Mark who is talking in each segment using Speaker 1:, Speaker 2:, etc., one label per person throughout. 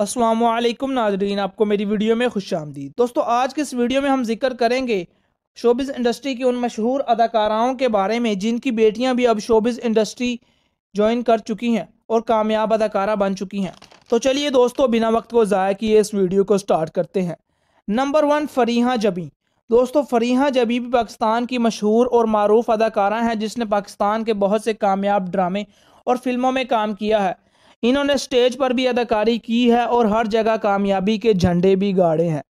Speaker 1: असलम नाजरीन आपको मेरी वीडियो में खुश आमदी दोस्तों आज के इस वीडियो में हम जिक्र करेंगे शोबिज़ इंडस्ट्री की उन मशहूर अदाकाराओं के बारे में जिनकी बेटियां भी अब शोबिज़ इंडस्ट्री ज्वाइन कर चुकी हैं और कामयाब अदाकारा बन चुकी हैं तो चलिए दोस्तों बिना वक्त को ज़ाया किए इस वीडियो को स्टार्ट करते हैं नंबर वन फरीहा जबी दोस्तों फरीहा जबी भी पाकिस्तान की मशहूर और मरूफ अदाकारा हैं जिसने पाकिस्तान के बहुत से कामयाब ड्रामे और फिल्मों में काम किया है इन्होंने स्टेज पर भी अदाकारी की है और हर जगह कामयाबी के झंडे भी गाड़े हैं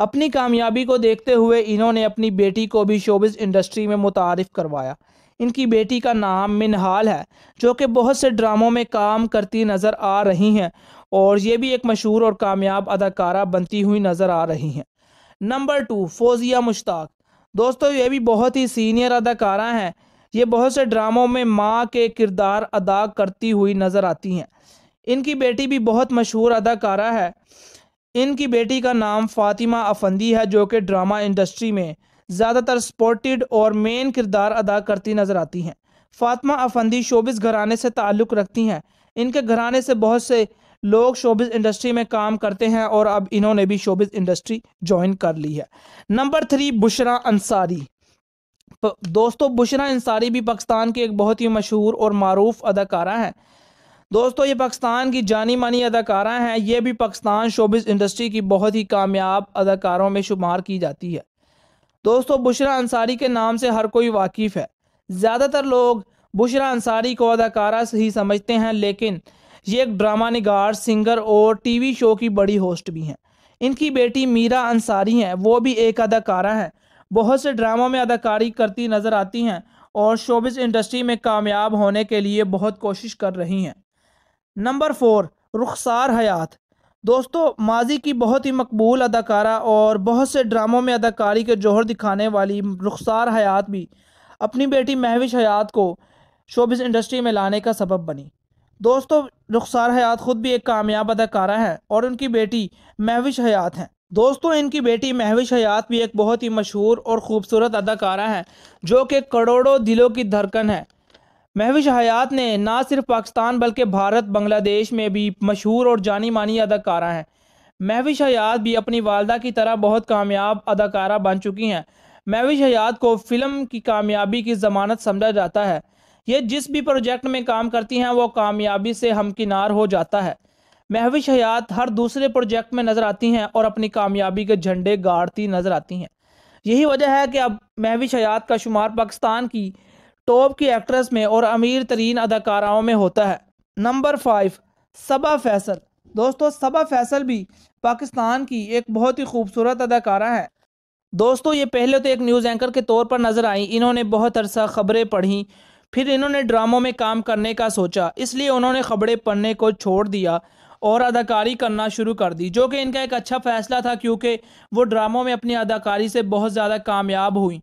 Speaker 1: अपनी कामयाबी को देखते हुए इन्होंने अपनी बेटी को भी शोबिस इंडस्ट्री में मुतारफ़ करवाया इनकी बेटी का नाम मिनहाल है जो कि बहुत से ड्रामों में काम करती नज़र आ रही हैं और ये भी एक मशहूर और कामयाब अदाकारा बनती हुई नज़र आ रही हैं नंबर टू फ़ोज़िया मुश्ताक दोस्तों ये भी बहुत ही सीनियर अदाकारा हैं ये बहुत से ड्रामों में माँ के किरदार अदा करती हुई नज़र आती हैं इनकी बेटी भी बहुत मशहूर अदाकारा है इनकी बेटी का नाम फ़ातिमा अफंदी है जो कि ड्रामा इंडस्ट्री में ज़्यादातर स्पोर्टेड और मेन किरदार अदा करती नज़र आती हैं फातिमा अफंदी शोबिस घराने से ताल्लुक़ रखती हैं इनके घराने से बहुत से लोग शोबिस इंडस्ट्री में काम करते हैं और अब इन्होंने भी शोबिस इंडस्ट्री ज्वाइन कर ली है नंबर थ्री बुशरा अंसारी दोस्तों बुशरा अंसारी भी पाकिस्तान की एक बहुत ही मशहूर और मरूफ अदाकारा हैं दोस्तों ये पाकिस्तान की जानी मानी अदाकारा हैं ये भी पाकिस्तान शोबिस इंडस्ट्री की बहुत ही कामयाब अदाकारों में शुमार की जाती है दोस्तों बुशरा अंसारी के नाम से हर कोई वाकिफ़ है ज़्यादातर लोग बुशरा अंसारी को अदाकारा ही समझते हैं लेकिन ये एक ड्रामा निगार सिंगर और टीवी शो की बड़ी होस्ट भी हैं इनकी बेटी मीरा अंसारी हैं वो भी एक अदाकारा हैं बहुत से ड्रामा में अदाकारी करती नज़र आती हैं और शोबिस इंडस्ट्री में कामयाब होने के लिए बहुत कोशिश कर रही हैं नंबर फोर रुखसार हयात दोस्तों माजी की बहुत ही मकबूल अदाकारा और बहुत से ड्रामों में अदाकारी के जोहर दिखाने वाली रुखसार हयात भी अपनी बेटी महविश हयात को शोबिस इंडस्ट्री में लाने का सबब बनी दोस्तों रुखसार हयात ख़ुद भी एक कामयाब अदाकारा हैं और उनकी बेटी महविश हयात हैं दोस्तों इनकी बेटी महविश हयात भी एक बहुत ही मशहूर और ख़ूबसूरत अदाकारा हैं जो कि करोड़ों दिलों की धड़कन है महविश हयात ने ना सिर्फ पाकिस्तान बल्कि भारत बांग्लादेश में भी मशहूर और जानी मानी अदाकारा हैं महविश हयात भी अपनी वालदा की तरह बहुत कामयाब अदाकारा बन चुकी हैं महविश हयात को फ़िल्म की कामयाबी की ज़मानत समझा जाता है ये जिस भी प्रोजेक्ट में काम करती हैं वो कामयाबी से हमकिनार हो जाता है महविश हयात हर दूसरे प्रोजेक्ट में नजर आती हैं और अपनी कामयाबी के झंडे गाड़ती नजर आती हैं यही वजह है कि अब महविश हयात का शुमार पाकिस्तान की टॉप की एक्ट्रेस में और अमीर तरीन अदाकाराओं में होता है नंबर फाइव सबा फैसल दोस्तों सबा फैसल भी पाकिस्तान की एक बहुत ही खूबसूरत अदाकारा है दोस्तों ये पहले तो एक न्यूज़ एंकर के तौर पर नज़र आई इन्होंने बहुत अरसा खबरें पढ़ी फिर इन्होंने ड्रामों में काम करने का सोचा इसलिए उन्होंने खबरें पढ़ने को छोड़ दिया और अदाकारी करना शुरू कर दी जो कि इनका एक अच्छा फैसला था क्योंकि वो ड्रामों में अपनी अदाकारी से बहुत ज़्यादा कामयाब हुई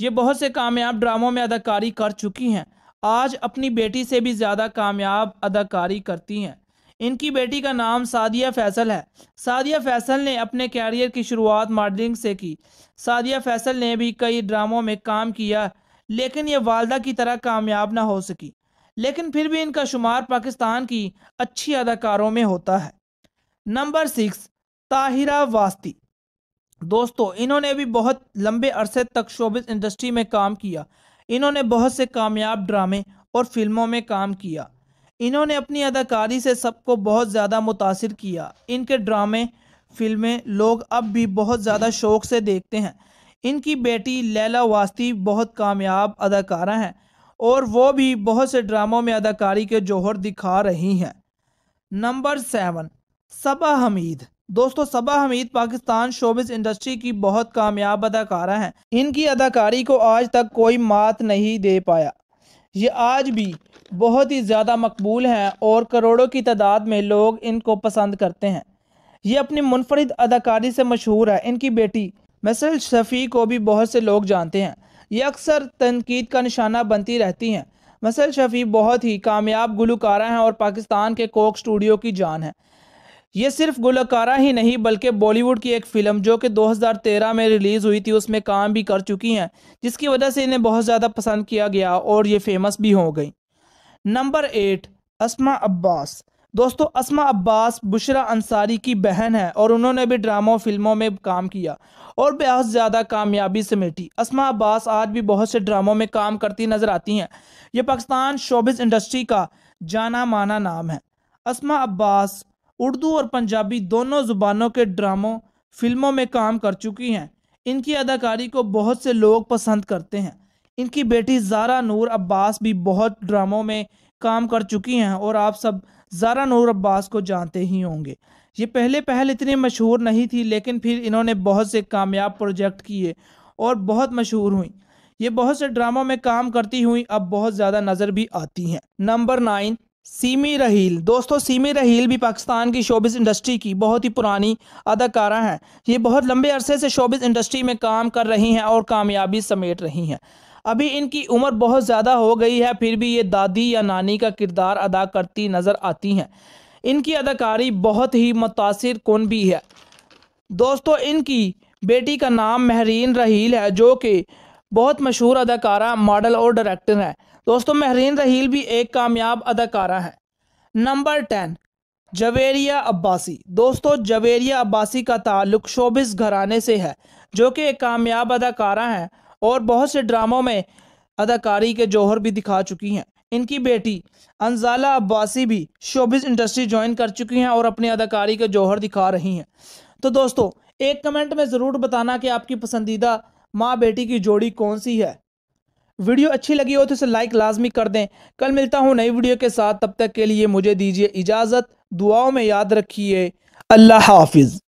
Speaker 1: ये बहुत से कामयाब ड्रामों में अदाकारी कर चुकी हैं आज अपनी बेटी से भी ज़्यादा कामयाब अदाकारी करती हैं इनकी बेटी का नाम सादिया फैसल है सादिया फैसल ने अपने कैरियर की शुरुआत मॉडलिंग से की सादिया फैसल ने भी कई ड्रामों में काम किया लेकिन ये वालदा की तरह कामयाब ना हो सकी लेकिन फिर भी इनका शुमार पाकिस्तान की अच्छी अदाकारों में होता है नंबर सिक्स ताहिरा वास्ती दोस्तों इन्होंने भी बहुत लंबे अरसे तक शोबिस इंडस्ट्री में काम किया इन्होंने बहुत से कामयाब ड्रामे और फिल्मों में काम किया इन्होंने अपनी अदाकारी से सबको बहुत ज़्यादा मुतासर किया इनके ड्रामे फिल्में लोग अब भी बहुत ज़्यादा शौक़ से देखते हैं इनकी बेटी लैला वास्ती बहुत कामयाब अदाकारा हैं और वो भी बहुत से ड्रामों में अदाकारी के जोहर दिखा रही हैं नंबर सेवन सबा हमीद दोस्तों सबा हमीद पाकिस्तान शोबिस इंडस्ट्री की बहुत कामयाब अदाकारा हैं इनकी अदाकारी को आज तक कोई मात नहीं दे पाया ये आज भी बहुत ही ज़्यादा मकबूल हैं और करोड़ों की तादाद में लोग इनको पसंद करते हैं ये अपनी मुनफरद अदाकारी से मशहूर है इनकी बेटी मसल शफ़ी को भी बहुत से लोग जानते हैं ये अक्सर तनकीद का निशाना बनती रहती हैं मसल शफ़ी बहुत ही कामयाब गुलकारा हैं और पाकिस्तान के कोक स्टूडियो की जान है ये सिर्फ गुलकारा ही नहीं बल्कि बॉलीवुड की एक फ़िल्म जो कि 2013 में रिलीज़ हुई थी उसमें काम भी कर चुकी हैं जिसकी वजह से इन्हें बहुत ज़्यादा पसंद किया गया और ये फेमस भी हो गई नंबर एट असमा अब्बास दोस्तों असमा अब्बास बुशरा अंसारी की बहन है और उन्होंने भी ड्रामों फिल्मों में काम किया और बेहद ज़्यादा कामयाबी समेटी असमा अब्बास आज भी बहुत से ड्रामों में काम करती नज़र आती हैं ये पाकिस्तान शोबिस इंडस्ट्री का जाना माना नाम है असमा अब्बास उर्दू और पंजाबी दोनों ज़ुबानों के ड्रामों फिल्मों में काम कर चुकी हैं इनकी अदाकारी को बहुत से लोग पसंद करते हैं इनकी बेटी जारा नूर अब्बास भी बहुत ड्रामों में काम कर चुकी हैं और आप सब ज़ारा नूर अब्बास को जानते ही होंगे ये पहले पहल इतनी मशहूर नहीं थी लेकिन फिर इन्होंने बहुत से कामयाब प्रोजेक्ट किए और बहुत मशहूर हुई ये बहुत से ड्रामों में काम करती हुई अब बहुत ज़्यादा नज़र भी आती हैं नंबर नाइन सीमी रहील दोस्तों सीमी रहील भी पाकिस्तान की शोबिस इंडस्ट्री की बहुत ही पुरानी अदाकारा हैं ये बहुत लंबे अरसे से शोबिस इंडस्ट्री में काम कर रही हैं और कामयाबी समेट रही हैं अभी इनकी उम्र बहुत ज़्यादा हो गई है फिर भी ये दादी या नानी का किरदार अदा करती नज़र आती हैं इनकी अदाकारी बहुत ही मुतासर कन भी है दोस्तों इनकी बेटी का नाम महरीन रहील है जो कि बहुत मशहूर अदाकारा मॉडल और डायरेक्टर हैं दोस्तों महरीन रहील भी एक कामयाब अदाकारा है नंबर टेन जवेरिया अब्बासी दोस्तों जवेरिया अब्बासी का ताल्लुक शोबिस घराने से है जो कि एक कामयाब अदाकारा हैं और बहुत से ड्रामों में अदाकारी के जौहर भी दिखा चुकी हैं इनकी बेटी अनजाला अब्बासी भी शोबिस इंडस्ट्री ज्वाइन कर चुकी हैं और अपनी अदाकारी के जौहर दिखा रही हैं तो दोस्तों एक कमेंट में ज़रूर बताना कि आपकी पसंदीदा माँ बेटी की जोड़ी कौन सी है वीडियो अच्छी लगी हो तो इसे लाइक लाजमी कर दें कल मिलता हूँ नई वीडियो के साथ तब तक के लिए मुझे दीजिए इजाज़त दुआओं में याद रखिए अल्लाह हाफिज़